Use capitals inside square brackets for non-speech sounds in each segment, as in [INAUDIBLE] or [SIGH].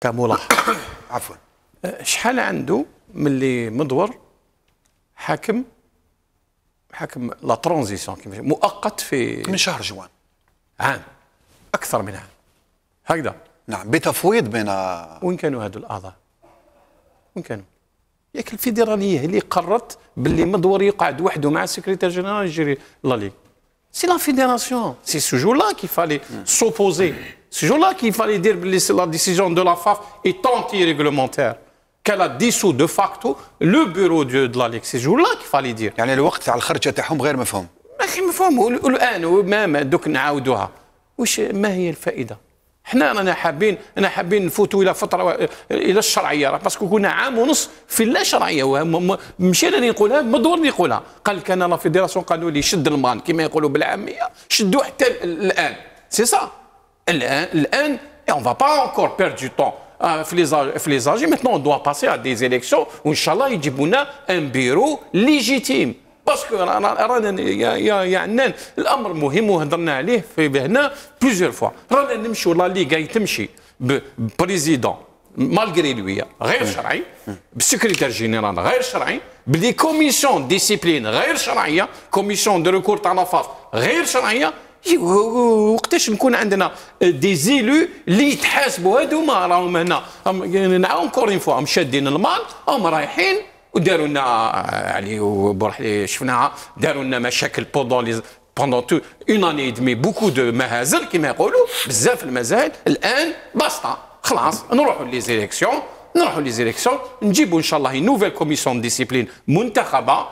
كملاحظه [COUGHS] عفوا شحال عنده من اللي مدور حاكم حاكم لا ترانزيسيون مؤقت في من شهر جوان عام اكثر من عام هكذا نعم بتفويض بين وين كانوا هذو الاعضاء؟ وين كانوا؟ ياك الفيدراليه اللي قررت باللي مدور يقعد وحده مع السكرتير جينيرال يجري لا ليغ سي لا فيدراسيون سي سو جو لا كي فالي سوبوزي Ce jour-là qu'il fallait dire que la décision de la FAF est anti-réglementaire. qu'elle a dissous de facto le bureau de, de l'ALEC. C'est ce jour-là qu'il fallait dire. يعني الوقت تاع الخرجه تاعهم غير مفهوم. ماشي مفهوم والان ومام دوك نعاودوها. واش ما هي الفائده؟ حنا رانا حابين انا حابين نفوتوا الى فتره الى الشرعيه راه باسكو كنا عام ونص في اللا شرعيه ماشي انا اللي نقولها مدورني يقولها قال كان لا فيدراسيون قالوا لي شد المان كما يقولوا بالعاميه شدوا حتى الان سي سا Hein, et on ne va pas encore perdre du temps à les agis. Maintenant, on doit passer à des élections où, Inch'Allah, il a un bureau légitime. Parce que l'amour est très important. Il y a plusieurs fois. Il y a plusieurs fois. Le président, malgré lui, il y un secrétaire général. Il y a des commissions de discipline. La hein, commission de recours à la face il وقتاش نكون عندنا دي زيلو اللي يتحاسبوا هذوما راهم هنا اونكور اون فوا مشادين شادين المال هم رايحين وداروا لنا علي وبرحلي شفناها داروا لنا مشاكل بوندون بوندون تو اون اني دمي بوكو دو مهازل كما يقولوا بزاف المزاهل الان باسطا خلاص نروحوا ليزيليكسيون نروحوا ليزيليكسيون نجيبوا ان شاء الله نوفيل كوميسيون ديسيبلين منتخبه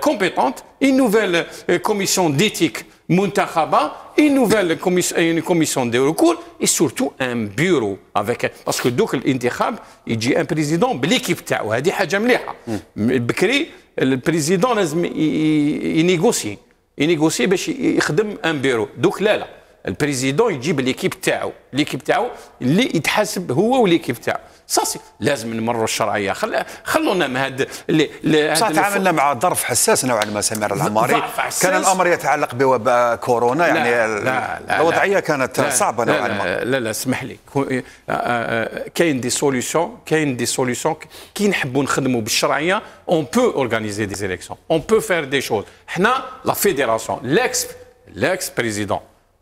كومبيتونت اون نوفيل كوميسيون ديتيك منتخبة une nouvelle commission, une دي de اي et ان un افيك avec parce دوك الانتخاب يجي ان بريزيدون بليكيب تاعو هذه حاجة مليحة بكري البريزيدون لازم ينيغوسي ينيغوسي باش يخدم ان بيرو دوك لا لا البريزيدون يجيب ليكيب تاعو ليكيب تاعو اللي يتحاسب هو وليكيب تاعو صاسي لازم نمروا الشرعيه خل... خلونا من هاد اللي, اللي بصح تعاملنا مع ظرف حساس نوعا ما سمير العماري كان الامر يتعلق بوباء كورونا يعني لا لا لا الوضعيه لا كانت لا صعبه نوعا ما لا لا, لا اسمح لي آه، آه، كاين دي سوليسيون كاين دي سوليسيون كي نحبوا نخدموا بالشرعيه اون بو اورغانيزي دي زيليكسيون اون بو فير دي شوز حنا لا فيديراسيون ليكس ليكس بريزيدون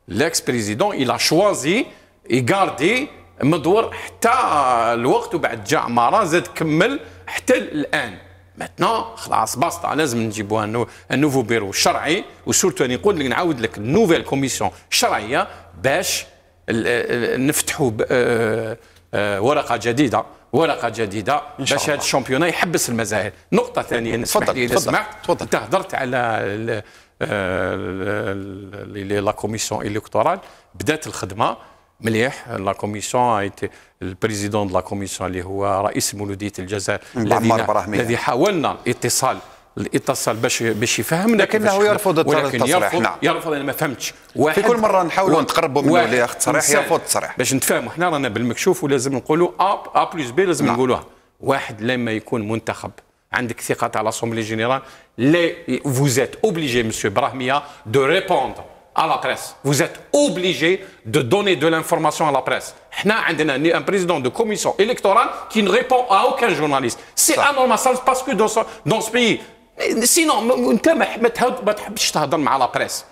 لاكس بريزيدون الى شوازي يغاردي مدور حتى الوقت وبعد جاء عمارة زاد كمل حتى الآن ماتنا خلاص باسطا لازم نجيبوها نو... النوفو بيرو شرعي وسورتو انا نقول لك نعاود لك نوفيل كوميسيون شرعيه باش نفتحوا آه، آه، آه، ورقه جديده ورقه جديده باش هذا الشامبيون يحبس المزاهر نقطه ثانيه تفضل تفضل تفضل انت هضرت على لا كوميسيون الكتورال بدات الخدمه مليح لا كوميسيون ايتي البريزيدون دو لا كوميسيون اللي هو رئيس مولوديه الجزائر الذي حاولنا الاتصال الاتصال باش باش يفهمنا لكنه يرفض ولكن يرفض نعم. يرفض انا ما فهمتش واحد في كل مره نحاولوا نتقربوا منه ولا ياخذ صريح يرفض التصريح باش نتفاهموا احنا رانا بالمكشوف ولازم نقولوا ا ا بلس بي لازم نعم. نقولوها واحد لما يكون منتخب عندك ثقه تاع لاسومبلي جينيرال لي فوزيت اوبليجي مسيو ابراهيميا دو ريبوند على à la presse vous êtes obligé de donner de l'information à la presse حنا عندنا un président de commission électorale qui ne répond à aucun journaliste c'est anormal ça se passe que dans ce, dans ce pays سينو انت ما تحبش تهضر مع لابريس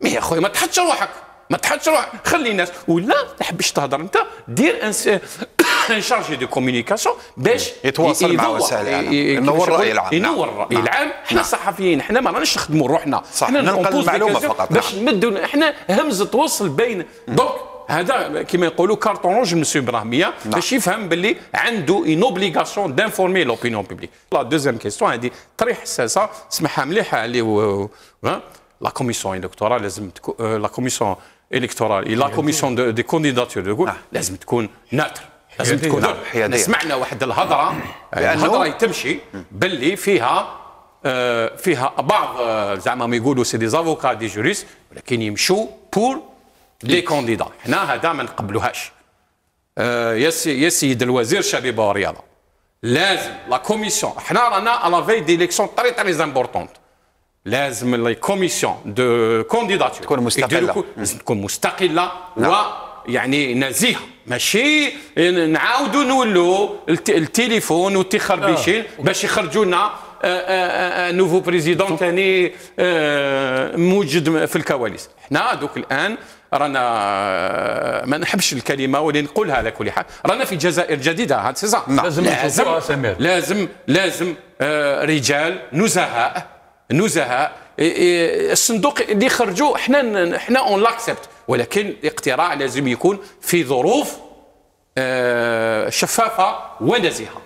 مي يا خويا ما تحطش روحك ما تحطش روحك خلي الناس ولا تحبش تهضر انت دير ان [COUGHS] شارجي دو كومونيكاسيون باش إيه، يتواصل مع وسائل الاعلام إيه، ينور الراي العام ينور الراي نعم. العام نعم. حنا نعم. صحفيين حنا ما راناش نخدموا روحنا صح احنا ننقل المعلومه فقط باش نمدوا حنا همزه توصل بين دوك هذا كما يقولوا كارتون روج مسيو ابراهيميه نعم. باش يفهم باللي عنده اون اوبليغاسيون دانفورمي لوبينيون بوبليك لا دوزيام كيستيون هذه طري حساسه سمحها مليحه اللي لا كوميسيون الكتورال لازم لا كوميسيون الكتورال لا كوميسيون دي كونديداتور لازم تكون ناتر لازم تكون سمعنا واحد الهضره الهضره تمشي باللي فيها فيها بعض زعما ما يقولوا سي دي زافوكا دي جوريس ولكن يمشوا بور لي كونديدا حنا هذا ما نقبلوهاش يا سيد الوزير الشباب والرياضه لازم لا كوميسيون حنا رانا على في ديليكسيون تري تري امبورطونت لازم لي كوميسيون دو كونديداتور تكون مستقله لازم تكون مستقله ويعني نزيهه ماشي نعاودوا نولوا التليفون والتخربيشين باش يخرجوا لنا نوفو بريزيدون ثاني موجد في الكواليس حنا دوك الان رانا آه، ما نحبش الكلمه ولكن نقولها على كل حال رانا في جزائر جديده هذا سي نعم. لازم لازم لازم آه، لازم رجال نزهاء نزهاء الصندوق اللي خرجوا حنا حنا اون لاكسبت ولكن الاقتراع لازم يكون في ظروف آه، شفافه ونزهه